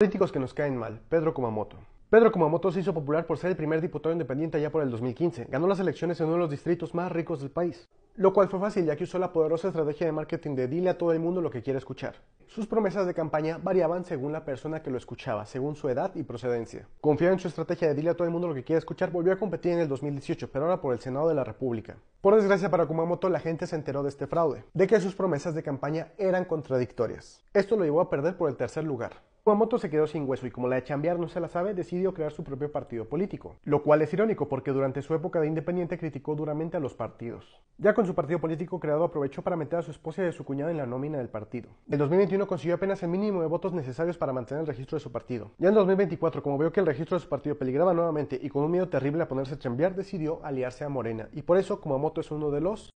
Políticos que nos caen mal. Pedro Kumamoto. Pedro Kumamoto se hizo popular por ser el primer diputado independiente allá por el 2015. Ganó las elecciones en uno de los distritos más ricos del país. Lo cual fue fácil ya que usó la poderosa estrategia de marketing de dile a todo el mundo lo que quiere escuchar. Sus promesas de campaña variaban según la persona que lo escuchaba, según su edad y procedencia. Confiado en su estrategia de dile a todo el mundo lo que quiere escuchar, volvió a competir en el 2018, pero ahora por el Senado de la República. Por desgracia para Kumamoto, la gente se enteró de este fraude, de que sus promesas de campaña eran contradictorias. Esto lo llevó a perder por el tercer lugar. Kumamoto se quedó sin hueso y como la de chambear no se la sabe, decidió crear su propio partido político, lo cual es irónico porque durante su época de independiente criticó duramente a los partidos. Ya con su partido político creado aprovechó para meter a su esposa y a su cuñado en la nómina del partido. En 2021 consiguió apenas el mínimo de votos necesarios para mantener el registro de su partido. Ya en 2024, como vio que el registro de su partido peligraba nuevamente y con un miedo terrible a ponerse a chambear, decidió aliarse a Morena y por eso Kumamoto es uno de los